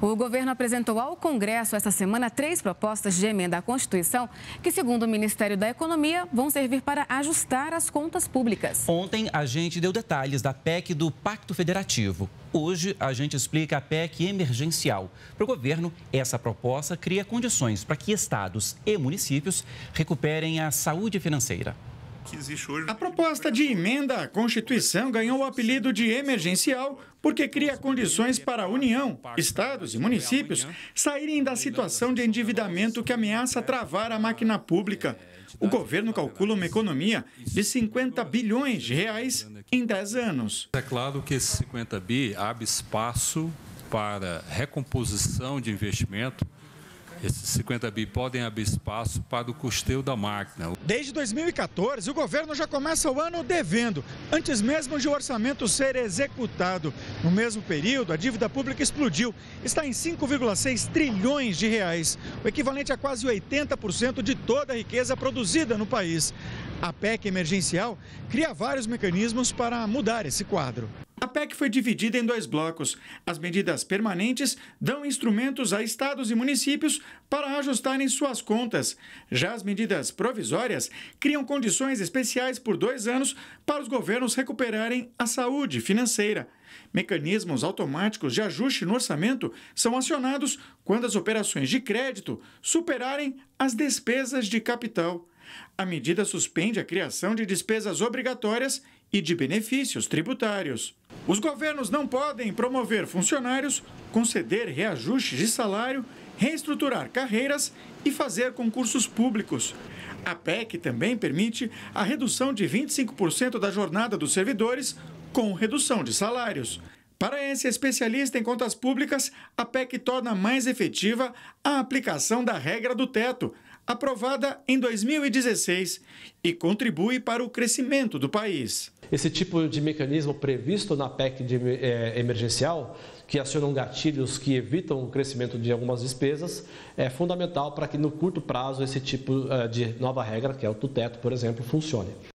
O governo apresentou ao Congresso esta semana três propostas de emenda à Constituição que, segundo o Ministério da Economia, vão servir para ajustar as contas públicas. Ontem a gente deu detalhes da PEC do Pacto Federativo. Hoje a gente explica a PEC emergencial. Para o governo, essa proposta cria condições para que estados e municípios recuperem a saúde financeira que existe hoje. A proposta de emenda à Constituição ganhou o apelido de emergencial porque cria condições para a União, estados e municípios saírem da situação de endividamento que ameaça travar a máquina pública. O governo calcula uma economia de 50 bilhões de reais em 10 anos. É claro que esses 50 bi abre espaço para recomposição de investimento esses 50 bi podem abrir espaço para o custeio da máquina. Desde 2014, o governo já começa o ano devendo, antes mesmo de o orçamento ser executado. No mesmo período, a dívida pública explodiu, está em 5,6 trilhões de reais, o equivalente a quase 80% de toda a riqueza produzida no país. A PEC emergencial cria vários mecanismos para mudar esse quadro. A PEC foi dividida em dois blocos. As medidas permanentes dão instrumentos a estados e municípios para ajustarem suas contas. Já as medidas provisórias criam condições especiais por dois anos para os governos recuperarem a saúde financeira. Mecanismos automáticos de ajuste no orçamento são acionados quando as operações de crédito superarem as despesas de capital. A medida suspende a criação de despesas obrigatórias e de benefícios tributários. Os governos não podem promover funcionários, conceder reajustes de salário, reestruturar carreiras e fazer concursos públicos. A PEC também permite a redução de 25% da jornada dos servidores com redução de salários. Para esse especialista em contas públicas, a PEC torna mais efetiva a aplicação da regra do teto, aprovada em 2016 e contribui para o crescimento do país. Esse tipo de mecanismo previsto na PEC de, é, emergencial, que acionam gatilhos que evitam o crescimento de algumas despesas, é fundamental para que no curto prazo esse tipo eh, de nova regra, que é o teto, por exemplo, funcione.